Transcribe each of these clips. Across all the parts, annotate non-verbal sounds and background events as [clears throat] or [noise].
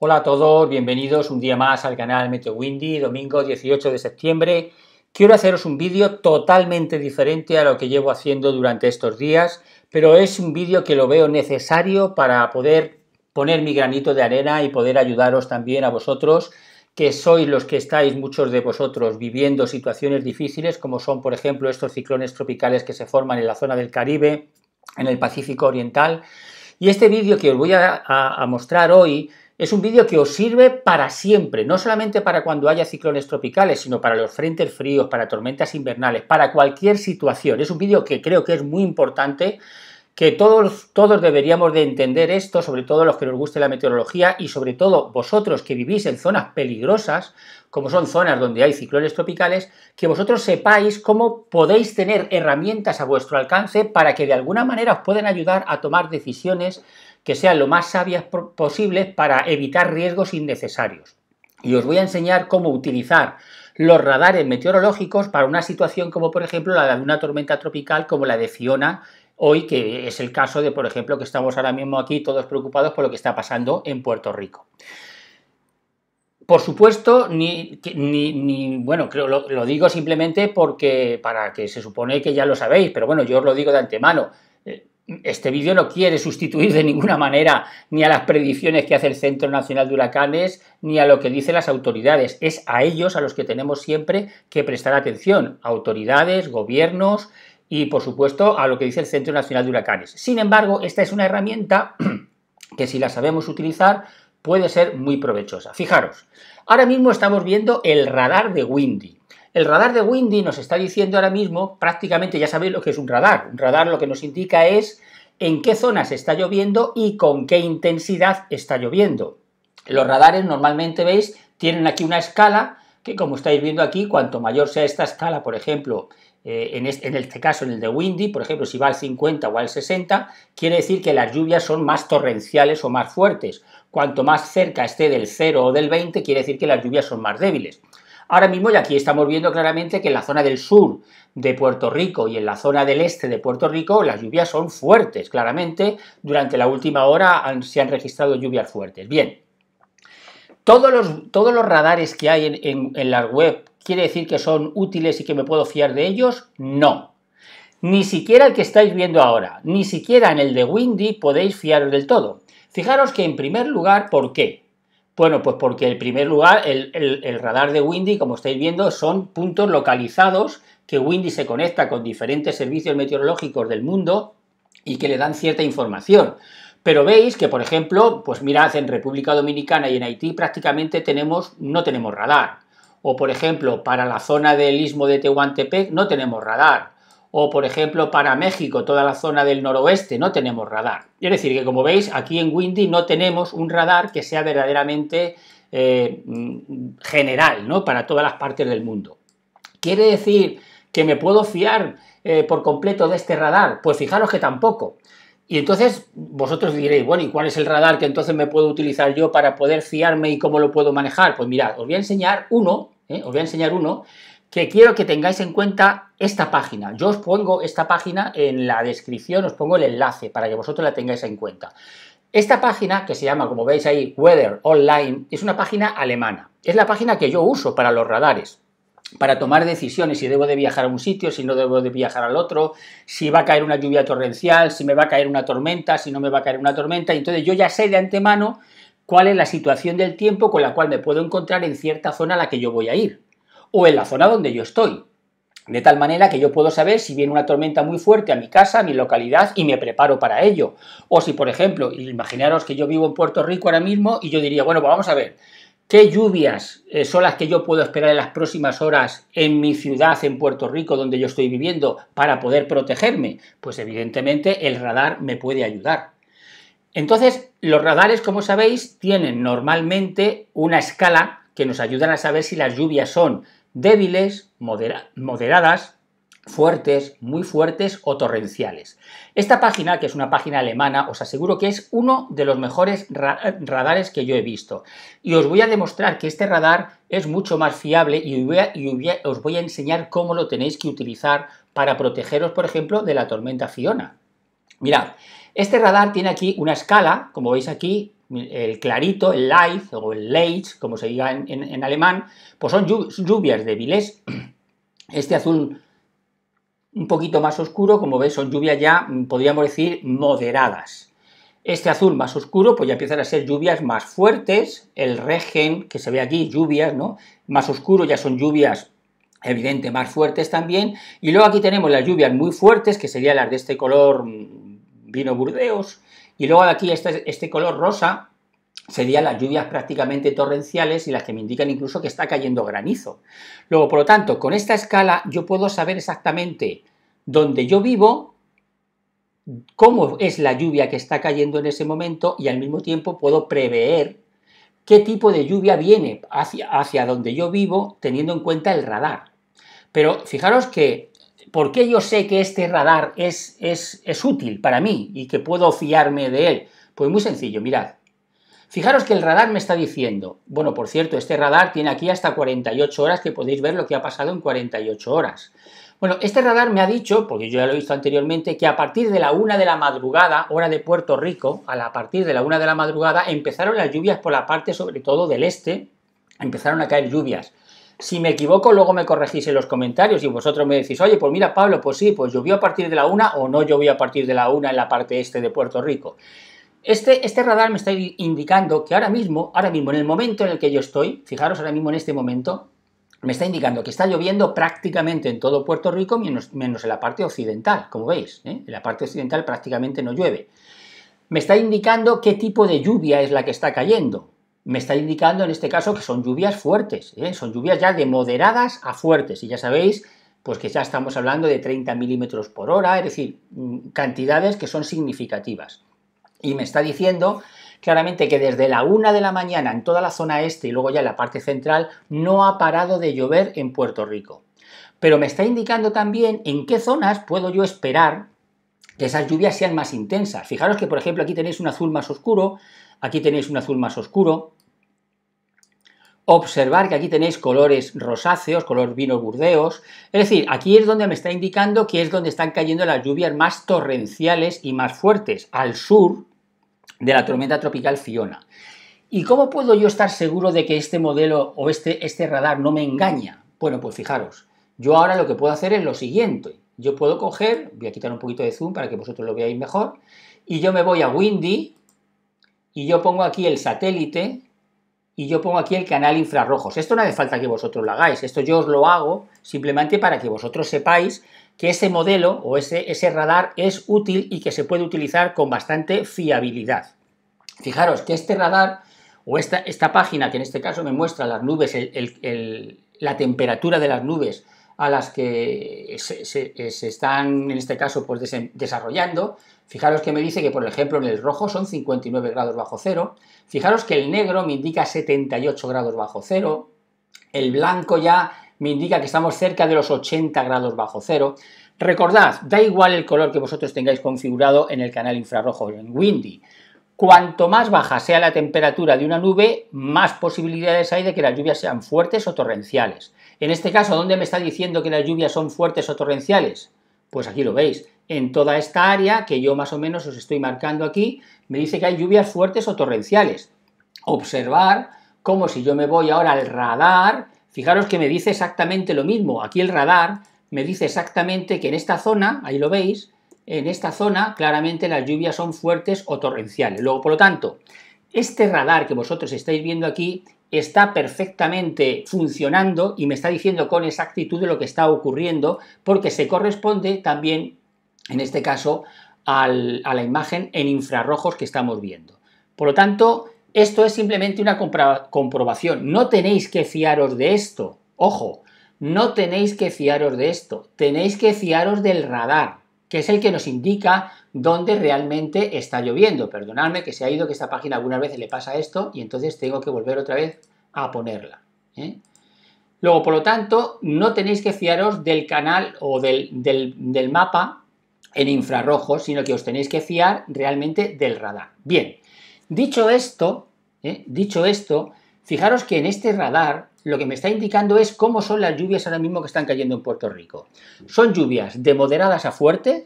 Hola a todos, bienvenidos un día más al canal Meteo Windy, domingo 18 de septiembre. Quiero haceros un vídeo totalmente diferente a lo que llevo haciendo durante estos días, pero es un vídeo que lo veo necesario para poder poner mi granito de arena y poder ayudaros también a vosotros que sois los que estáis muchos de vosotros viviendo situaciones difíciles, como son, por ejemplo, estos ciclones tropicales que se forman en la zona del Caribe, en el Pacífico Oriental. Y este vídeo que os voy a, mostrar hoy es un vídeo que os sirve para siempre, no solamente para cuando haya ciclones tropicales, sino para los frentes fríos, para tormentas invernales, para cualquier situación. Es un vídeo que creo que es muy importante, que todos, todos deberíamos de entender esto, sobre todo los que nos guste la meteorología y sobre todo vosotros que vivís en zonas peligrosas, como son zonas donde hay ciclones tropicales, que vosotros sepáis cómo podéis tener herramientas a vuestro alcance para que de alguna manera os puedan ayudar a tomar decisiones que sean lo más sabias posibles para evitar riesgos innecesarios. Y os voy a enseñar cómo utilizar los radares meteorológicos para una situación como por ejemplo la de una tormenta tropical como la de Fiona hoy, que es el caso de por ejemplo que estamos ahora mismo aquí todos preocupados por lo que está pasando en Puerto Rico. Por supuesto, ni, ni, bueno, creo, lo, lo, digo simplemente porque para que se supone que ya lo sabéis, pero bueno, yo os lo digo de antemano este vídeo no quiere sustituir de ninguna manera ni a las predicciones que hace el Centro Nacional de Huracanes, ni a lo que dicen las autoridades. Es a ellos a los que tenemos siempre que prestar atención, autoridades, gobiernos y, por supuesto, a lo que dice el Centro Nacional de Huracanes. Sin embargo, esta es una herramienta [clears throat] que si la sabemos utilizar puede ser muy provechosa. Fijaros, ahora mismo estamos viendo el radar de Windy. El radar de Windy nos está diciendo ahora mismo, prácticamente ya sabéis lo que es un radar. Un radar lo que nos indica es en qué zonas está lloviendo y con qué intensidad está lloviendo. Los radares normalmente veis, tienen aquí una escala que como estáis viendo aquí, cuanto mayor sea esta escala, por ejemplo, eh, este, en, este, caso en el de Windy, por ejemplo, si va al 50 o al 60, quiere decir que las lluvias son más torrenciales o más fuertes. Cuanto más cerca esté del 0 o del 20, quiere decir que las lluvias son más débiles. Ahora mismo, y aquí estamos viendo claramente que en la zona del sur de Puerto Rico y en la zona del este de Puerto Rico, las lluvias son fuertes, claramente. Durante la última hora se han registrado lluvias fuertes. Bien, todos los, todos los radares que hay en, en la web, ¿quiere decir que son útiles y que me puedo fiar de ellos? No. Ni siquiera el que estáis viendo ahora, ni siquiera en el de Windy podéis fiaros del todo. Fijaros que en primer lugar, ¿por qué? Bueno, pues porque en primer lugar el, el, radar de Windy, como estáis viendo, son puntos localizados que Windy se conecta con diferentes servicios meteorológicos del mundo y que le dan cierta información. Pero veis que, por ejemplo, pues mirad, en República Dominicana y en Haití prácticamente tenemos, no tenemos radar. O, por ejemplo, para la zona del istmo de Tehuantepec no tenemos radar o por ejemplo para México, toda la zona del noroeste, no tenemos radar. Es decir, que como veis, aquí en Windy no tenemos un radar que sea verdaderamente eh, mm, general, ¿no? Para todas las partes del mundo. ¿Quiere decir que me puedo fiar eh, por completo de este radar? Pues fijaros que tampoco. Y entonces vosotros diréis, bueno, ¿y cuál es el radar que entonces me puedo utilizar yo para poder fiarme y cómo lo puedo manejar? Pues mirad, os voy a enseñar uno, ¿eh? os voy a enseñar uno que quiero que tengáis en cuenta esta página. Yo os pongo esta página en la descripción, os pongo el enlace para que vosotros la tengáis en cuenta. Esta página, que se llama, como veis ahí, Weather Online, es una página alemana. Es la página que yo uso para los radares para tomar decisiones si debo de viajar a un sitio, si no debo de viajar al otro, si va a caer una lluvia torrencial, si me va a caer una tormenta, si no me va a caer una tormenta. Entonces yo ya sé de antemano cuál es la situación del tiempo con la cual me puedo encontrar en cierta zona a la que yo voy a ir o en la zona donde yo estoy. De tal manera que yo puedo saber si viene una tormenta muy fuerte a mi casa, a mi localidad, y me preparo para ello. O si, por ejemplo, imaginaros que yo vivo en Puerto Rico ahora mismo y yo diría, bueno, pues vamos a ver, ¿qué lluvias eh, son las que yo puedo esperar en las próximas horas en mi ciudad, en Puerto Rico, donde yo estoy viviendo, para poder protegerme? Pues evidentemente el radar me puede ayudar. Entonces, los radares, como sabéis, tienen normalmente una escala que nos ayudan a saber si las lluvias son débiles, moderadas, fuertes, muy fuertes o torrenciales. Esta página, que es una página alemana, os aseguro que es uno de los mejores radares que yo he visto. Y os voy a demostrar que este radar es mucho más fiable y, os voy a enseñar cómo lo tenéis que utilizar para protegeros, por ejemplo, de la tormenta Fiona. Mirad, este radar tiene aquí una escala, como veis aquí, el clarito, el light o el Leit, como se diga en, en alemán, pues son lluvias débiles. Este azul un poquito más oscuro, como veis, son lluvias ya, mm, podríamos decir, moderadas. Este azul más oscuro, pues ya empiezan a ser lluvias más fuertes. El regen, que se ve aquí, lluvias, ¿no? Más oscuro ya son lluvias evidente más fuertes también. Y luego aquí tenemos las lluvias muy fuertes, que serían las de este color mm, vino burdeos, y luego de aquí este, este color rosa serían las lluvias prácticamente torrenciales y las que me indican incluso que está cayendo granizo. Luego, por lo tanto, con esta escala yo puedo saber exactamente dónde yo vivo, cómo es la lluvia que está cayendo en ese momento y al mismo tiempo puedo prever qué tipo de lluvia viene hacia, hacia donde yo vivo teniendo en cuenta el radar. Pero fijaros que por qué yo sé que este radar es, es, es útil para mí y que puedo fiarme de él? Pues muy sencillo, mirad. Fijaros que el radar me está diciendo, bueno, por cierto, este radar tiene aquí hasta 48 horas, que podéis ver lo que ha pasado en 48 horas. Bueno, este radar me ha dicho, porque yo ya lo he visto anteriormente, que a partir de la una de la madrugada, hora de Puerto Rico, a, a partir de la una de la madrugada, empezaron las lluvias por la parte, sobre todo del este, empezaron a caer lluvias. Si me equivoco, luego me corregís en los comentarios y vosotros me decís, oye, pues mira, Pablo, pues sí, pues llovió a partir de la una o no llovió a partir de la una en la parte este de Puerto Rico. Este, este radar me está indicando que ahora mismo, ahora mismo, en el momento en el que yo estoy, fijaros ahora mismo en este momento, me está indicando que está lloviendo prácticamente en todo Puerto Rico, menos, en la parte occidental, como veis. ¿eh? En la parte occidental prácticamente no llueve. Me está indicando qué tipo de lluvia es la que está cayendo me está indicando en este caso que son lluvias fuertes, ¿eh? son lluvias ya de moderadas a fuertes, y ya sabéis, pues que ya estamos hablando de 30 milímetros por hora, es decir, mm, cantidades que son significativas. Y me está diciendo claramente que desde la una de la mañana en toda la zona este y luego ya en la parte central no ha parado de llover en Puerto Rico. Pero me está indicando también en qué zonas puedo yo esperar que esas lluvias sean más intensas. Fijaros que, por ejemplo, aquí tenéis un azul más oscuro, Aquí tenéis un azul más oscuro. Observar que aquí tenéis colores rosáceos, color vino burdeos. Es decir, aquí es donde me está indicando que es donde están cayendo las lluvias más torrenciales y más fuertes, al sur de la tormenta tropical Fiona. ¿Y cómo puedo yo estar seguro de que este modelo o este, este radar no me engaña? Bueno, pues fijaros, yo ahora lo que puedo hacer es lo siguiente. Yo puedo coger, voy a quitar un poquito de zoom para que vosotros lo veáis mejor, y yo me voy a Windy, y yo pongo aquí el satélite y yo pongo aquí el canal infrarrojos. Esto no hace falta que vosotros lo hagáis, esto yo os lo hago simplemente para que vosotros sepáis que ese modelo o ese, ese radar es útil y que se puede utilizar con bastante fiabilidad. Fijaros que este radar o esta, esta página que en este caso me muestra las nubes, la temperatura de las nubes a las que se, se están en este caso pues, desarrollando, Fijaros que me dice que, por ejemplo, en el rojo son 59 grados bajo cero. Fijaros que el negro me indica 78 grados bajo cero. El blanco ya me indica que estamos cerca de los 80 grados bajo cero. Recordad, da igual el color que vosotros tengáis configurado en el canal infrarrojo en Windy. Cuanto más baja sea la temperatura de una nube, más posibilidades hay de que las lluvias sean fuertes o torrenciales. En este caso, ¿dónde me está diciendo que las lluvias son fuertes o torrenciales? Pues aquí lo veis. En toda esta área que yo más o menos os estoy marcando aquí, me dice que hay lluvias fuertes o torrenciales. Observar como si yo me voy ahora al radar, fijaros que me dice exactamente lo mismo. Aquí el radar me dice exactamente que en esta zona, ahí lo veis, en esta zona claramente las lluvias son fuertes o torrenciales. Luego, por lo tanto, este radar que vosotros estáis viendo aquí está perfectamente funcionando y me está diciendo con exactitud lo que está ocurriendo porque se corresponde también, en este caso, a la imagen en infrarrojos que estamos viendo. Por lo tanto, esto es simplemente una comprobación. No tenéis que fiaros de esto. Ojo, no tenéis que fiaros de esto. Tenéis que fiaros del radar, que es el que nos indica donde realmente está lloviendo. Perdonadme que se ha ido, que esta página algunas veces le pasa esto y entonces tengo que volver otra vez a ponerla. ¿eh? Luego, por lo tanto, no tenéis que fiaros del canal o del, mapa en infrarrojo, sino que os tenéis que fiar realmente del radar. Bien, dicho esto, ¿eh? dicho esto, fijaros que en este radar lo que me está indicando es cómo son las lluvias ahora mismo que están cayendo en Puerto Rico. Son lluvias de moderadas a ¿eh? fuertes,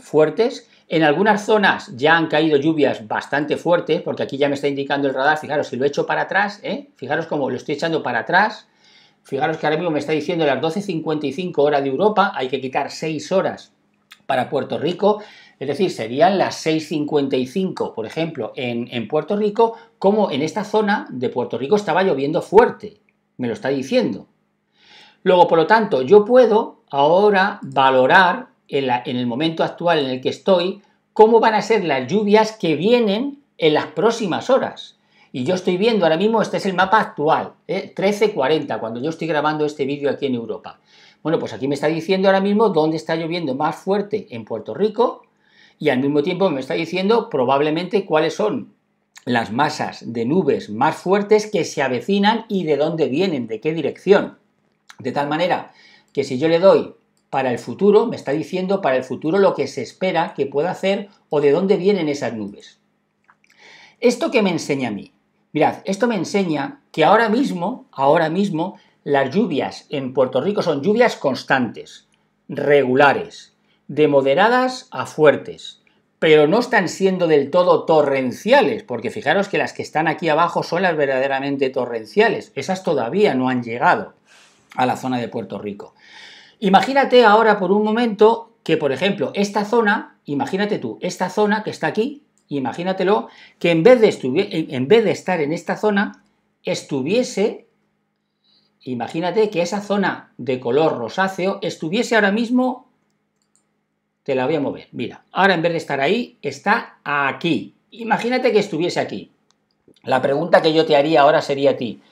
fuertes, en algunas zonas ya han caído lluvias bastante fuertes, porque aquí ya me está indicando el radar, fijaros, si lo echo para atrás, ¿eh? fijaros cómo lo estoy echando para atrás, fijaros que ahora mismo me está diciendo las 12.55 horas de Europa, hay que quitar 6 horas para Puerto Rico, es decir, serían las 6.55, por ejemplo, en, Puerto Rico, como en esta zona de Puerto Rico estaba lloviendo fuerte, me lo está diciendo. Luego, por lo tanto, yo puedo ahora valorar en, el momento actual en el que estoy, cómo van a ser las lluvias que vienen en las próximas horas. Y yo estoy viendo ahora mismo, este es el mapa actual, 1340, ¿eh? cuando yo estoy grabando este vídeo aquí en Europa. Bueno, pues aquí me está diciendo ahora mismo dónde está lloviendo más fuerte en Puerto Rico y al mismo tiempo me está diciendo probablemente cuáles son las masas de nubes más fuertes que se avecinan y de dónde vienen, de qué dirección. De tal manera que si yo le doy para el futuro, me está diciendo para el futuro lo que se espera que pueda hacer o de dónde vienen esas nubes. ¿Esto que me enseña a mí? Mirad, esto me enseña que ahora mismo, ahora mismo, las lluvias en Puerto Rico son lluvias constantes, regulares, de moderadas a fuertes, pero no están siendo del todo torrenciales, porque fijaros que las que están aquí abajo son las verdaderamente torrenciales, esas todavía no han llegado a la zona de Puerto Rico. Imagínate ahora por un momento que, por ejemplo, esta zona, imagínate tú, esta zona que está aquí, imagínatelo, que en vez de, estar en esta zona, estuviese, imagínate que esa zona de color rosáceo estuviese ahora mismo, te la voy a mover, mira, ahora en vez de estar ahí, está aquí. Imagínate que estuviese aquí. La pregunta que yo te haría ahora sería a ti,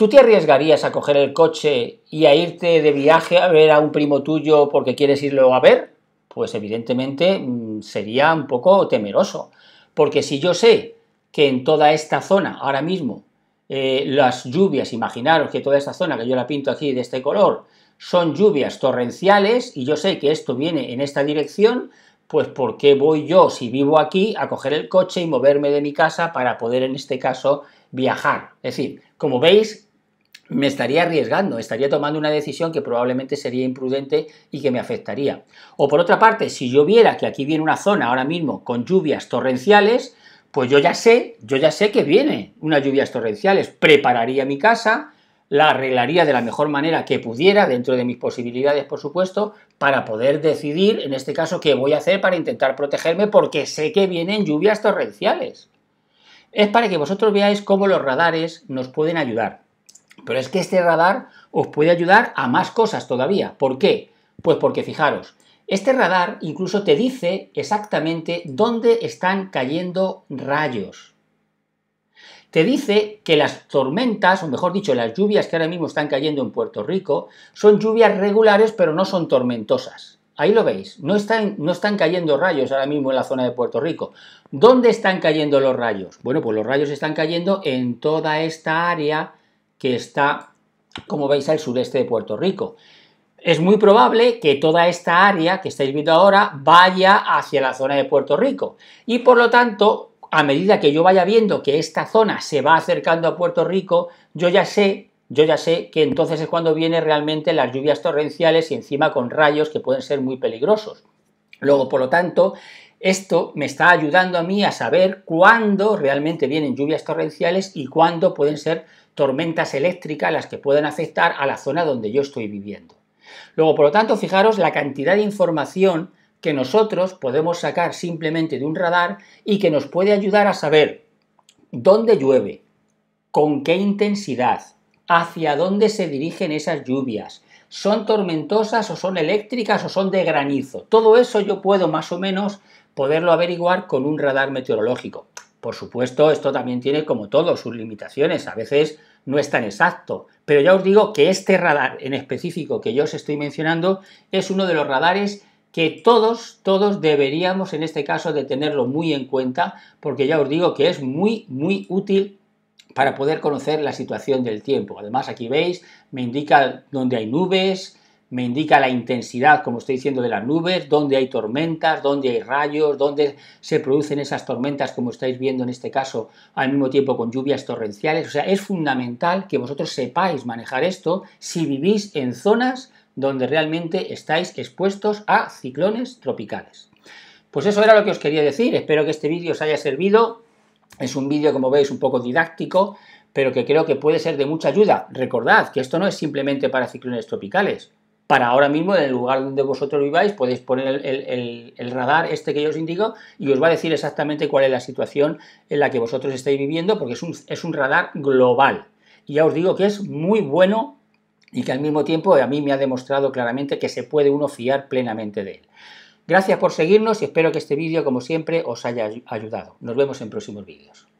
¿Tú te arriesgarías a coger el coche y a irte de viaje a ver a un primo tuyo porque quieres irlo a ver? Pues evidentemente mm, sería un poco temeroso, porque si yo sé que en toda esta zona ahora mismo eh, las lluvias, imaginaros que toda esta zona que yo la pinto aquí de este color, son lluvias torrenciales y yo sé que esto viene en esta dirección, pues ¿por qué voy yo, si vivo aquí, a coger el coche y moverme de mi casa para poder en este caso viajar? Es decir, como veis, me estaría arriesgando, estaría tomando una decisión que probablemente sería imprudente y que me afectaría. O por otra parte, si yo viera que aquí viene una zona ahora mismo con lluvias torrenciales, pues yo ya sé, yo ya sé que viene unas lluvias torrenciales, prepararía mi casa, la arreglaría de la mejor manera que pudiera, dentro de mis posibilidades, por supuesto, para poder decidir, en este caso, qué voy a hacer para intentar protegerme, porque sé que vienen lluvias torrenciales. Es para que vosotros veáis cómo los radares nos pueden ayudar. Pero es que este radar os puede ayudar a más cosas todavía. ¿Por qué? Pues porque fijaros, este radar incluso te dice exactamente dónde están cayendo rayos. Te dice que las tormentas, o mejor dicho, las lluvias que ahora mismo están cayendo en Puerto Rico, son lluvias regulares pero no son tormentosas. Ahí lo veis, no están, no están cayendo rayos ahora mismo en la zona de Puerto Rico. ¿Dónde están cayendo los rayos? Bueno, pues los rayos están cayendo en toda esta área que está, como veis, al sureste de Puerto Rico. Es muy probable que toda esta área que estáis viendo ahora vaya hacia la zona de Puerto Rico y por lo tanto, a medida que yo vaya viendo que esta zona se va acercando a Puerto Rico, yo ya sé yo ya sé que entonces es cuando vienen realmente las lluvias torrenciales y encima con rayos que pueden ser muy peligrosos. Luego, por lo tanto, esto me está ayudando a mí a saber cuándo realmente vienen lluvias torrenciales y cuándo pueden ser tormentas eléctricas las que puedan afectar a la zona donde yo estoy viviendo. Luego, por lo tanto, fijaros la cantidad de información que nosotros podemos sacar simplemente de un radar y que nos puede ayudar a saber dónde llueve, con qué intensidad, hacia dónde se dirigen esas lluvias, son tormentosas o son eléctricas o son de granizo. Todo eso yo puedo más o menos poderlo averiguar con un radar meteorológico. Por supuesto, esto también tiene, como todo, sus limitaciones. A veces no es tan exacto. Pero ya os digo que este radar en específico que yo os estoy mencionando es uno de los radares que todos, todos deberíamos en este caso de tenerlo muy en cuenta, porque ya os digo que es muy, muy útil para poder conocer la situación del tiempo. Además, aquí veis, me indica dónde hay nubes, me indica la intensidad, como estoy diciendo, de las nubes, dónde hay tormentas, dónde hay rayos, dónde se producen esas tormentas, como estáis viendo en este caso, al mismo tiempo con lluvias torrenciales. O sea, es fundamental que vosotros sepáis manejar esto si vivís en zonas donde realmente estáis expuestos a ciclones tropicales. Pues eso era lo que os quería decir. Espero que este vídeo os haya servido. Es un vídeo, como veis, un poco didáctico, pero que creo que puede ser de mucha ayuda. Recordad que esto no es simplemente para ciclones tropicales para ahora mismo en el lugar donde vosotros viváis, podéis poner el, radar este que yo os indico y os va a decir exactamente cuál es la situación en la que vosotros estáis viviendo, porque es un, es un radar global. Y ya os digo que es muy bueno y que al mismo tiempo a mí me ha demostrado claramente que se puede uno fiar plenamente de él. Gracias por seguirnos y espero que este vídeo, como siempre, os haya ayudado. Nos vemos en próximos vídeos.